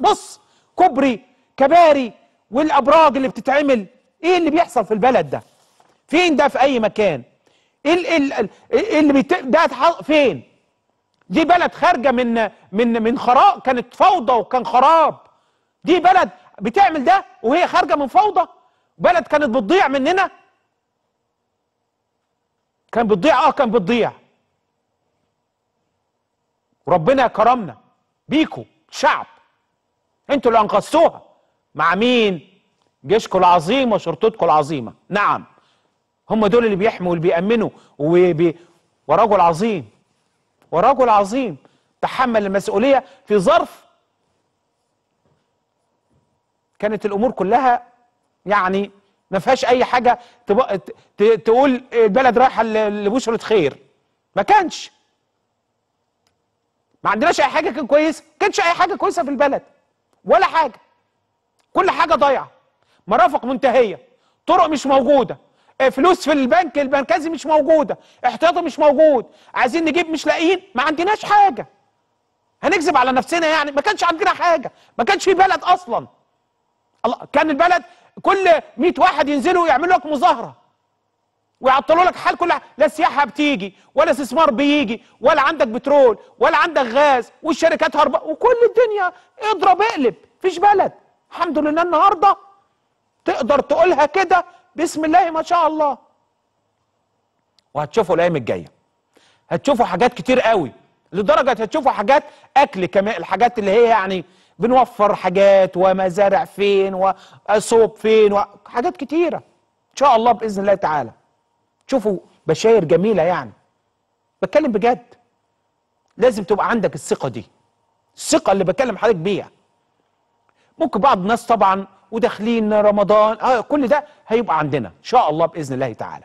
بص كوبري كباري والابراج اللي بتتعمل ايه اللي بيحصل في البلد ده فين ده في اي مكان ايه اللي, إيه إيه اللي بيت... ده فين دي بلد خارجه من من من خراب كانت فوضى وكان خراب دي بلد بتعمل ده وهي خارجه من فوضى بلد كانت بتضيع مننا كان بتضيع اه كان بتضيع ربنا كرمنا بيكو شعب انتوا اللي انقذتوها مع مين جيشكم العظيم وشرطتكم العظيمه نعم هم دول اللي بيحموا واللي بيامنوا وبي... ورجل عظيم ورجل عظيم تحمل المسؤوليه في ظرف كانت الامور كلها يعني ما فيهاش اي حاجه تب... ت... تقول البلد رايحه لبشره خير ما كانش ما عندناش اي حاجه كانت كويسه ما كانش اي حاجه كويسه في البلد ولا حاجه كل حاجه ضايعه مرافق منتهيه طرق مش موجوده آه، فلوس في البنك المركزي مش موجوده احتياطي مش موجود عايزين نجيب مش لاقيين ما عندناش حاجه هنكذب على نفسنا يعني ما كانش عندنا حاجه ما كانش في بلد اصلا الله كان البلد كل 100 واحد ينزلوا يعملوا لك مظاهره ويعطلوا لك حال كلها لا سياحه بتيجي ولا استثمار بيجي ولا عندك بترول ولا عندك غاز والشركات هرب وكل الدنيا اضرب اقلب مفيش بلد الحمد لله النهارده تقدر تقولها كده بسم الله ما شاء الله وهتشوفوا الايام الجايه هتشوفوا حاجات كتير قوي لدرجه هتشوفوا حاجات اكل كمان الحاجات اللي هي يعني بنوفر حاجات ومزارع فين وصوب فين وحاجات كتيره ان شاء الله باذن الله تعالى شوفوا بشاير جميله يعني بتكلم بجد لازم تبقى عندك الثقه دي الثقه اللي بكلم حضرتك بيها ممكن بعض الناس طبعا وداخلين رمضان اه كل ده هيبقى عندنا ان شاء الله باذن الله تعالى